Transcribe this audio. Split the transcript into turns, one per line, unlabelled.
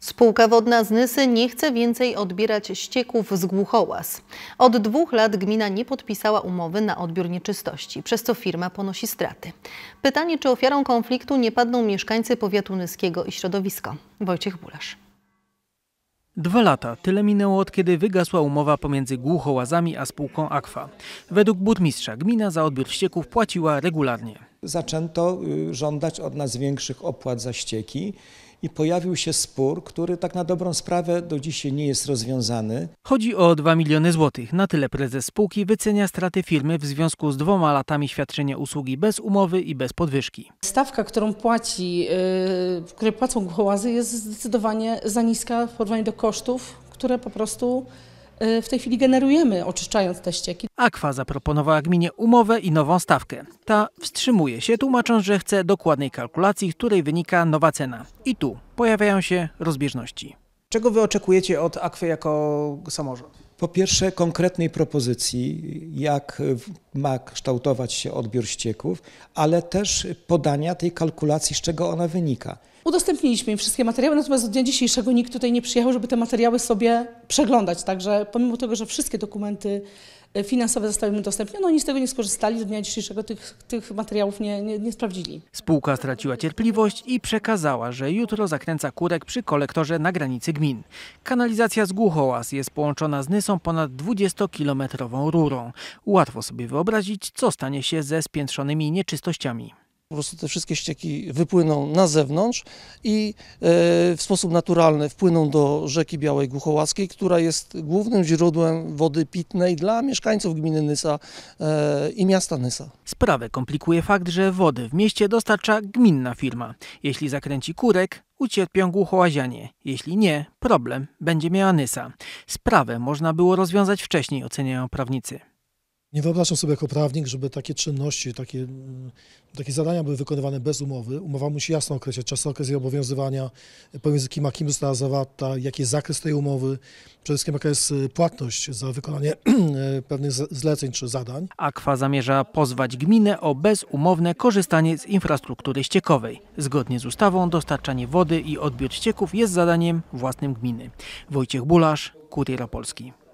Spółka wodna z Nysy nie chce więcej odbierać ścieków z głuchołaz. Od dwóch lat gmina nie podpisała umowy na odbiór nieczystości, przez co firma ponosi straty. Pytanie, czy ofiarą konfliktu nie padną mieszkańcy powiatu nyskiego i środowisko. Wojciech Bulasz.
Dwa lata. Tyle minęło od kiedy wygasła umowa pomiędzy głuchołazami a spółką Aqua. Według burmistrza gmina za odbiór ścieków płaciła regularnie
zaczęto y, żądać od nas większych opłat za ścieki i pojawił się spór, który tak na dobrą sprawę do dzisiaj nie jest rozwiązany.
Chodzi o 2 miliony złotych. Na tyle prezes spółki wycenia straty firmy w związku z dwoma latami świadczenia usługi bez umowy i bez podwyżki.
Stawka, którą płaci, yy, której płacą głołazy jest zdecydowanie za niska w porównaniu do kosztów, które po prostu Y, w tej chwili generujemy, oczyszczając te ścieki.
Akwa zaproponowała gminie umowę i nową stawkę. Ta wstrzymuje się, tłumacząc, że chce dokładnej kalkulacji, z której wynika nowa cena. I tu pojawiają się rozbieżności. Czego wy oczekujecie od Akwy jako samorząd? Po pierwsze,
konkretnej propozycji, jak ma kształtować się odbiór ścieków, ale też podania tej kalkulacji, z czego ona wynika.
Udostępniliśmy im wszystkie materiały, natomiast od dnia dzisiejszego nikt tutaj nie przyjechał, żeby te materiały sobie przeglądać. Także pomimo tego, że wszystkie dokumenty E, finansowe zostały im udostępnione, no oni z tego nie skorzystali, do dnia dzisiejszego tych, tych materiałów nie, nie, nie sprawdzili.
Spółka straciła cierpliwość i przekazała, że jutro zakręca kurek przy kolektorze na granicy gmin. Kanalizacja z Głuchołaz jest połączona z Nysą ponad 20-kilometrową rurą. Łatwo sobie wyobrazić, co stanie się ze spiętrzonymi nieczystościami. Po prostu te wszystkie ścieki wypłyną na zewnątrz i e, w sposób naturalny wpłyną do rzeki Białej Głuchołaskiej, która jest głównym źródłem wody pitnej dla mieszkańców gminy Nysa e, i miasta Nysa. Sprawę komplikuje fakt, że wody w mieście dostarcza gminna firma. Jeśli zakręci kurek, ucierpią głuchołazianie. Jeśli nie, problem będzie miała Nysa. Sprawę można było rozwiązać wcześniej, oceniają prawnicy.
Nie wyobrażam sobie jako prawnik, żeby takie czynności, takie, mm, takie zadania były wykonywane bez umowy. Umowa musi jasno określać czasokres jej obowiązywania, pomiędzy kim a kim została zawarta, jaki jest zakres tej umowy, przede wszystkim jaka jest y, płatność za wykonanie y, pewnych zleceń czy zadań.
Akwa zamierza pozwać gminę o bezumowne korzystanie z infrastruktury ściekowej. Zgodnie z ustawą dostarczanie wody i odbiór ścieków jest zadaniem własnym gminy. Wojciech Bulasz, Kurier Polski.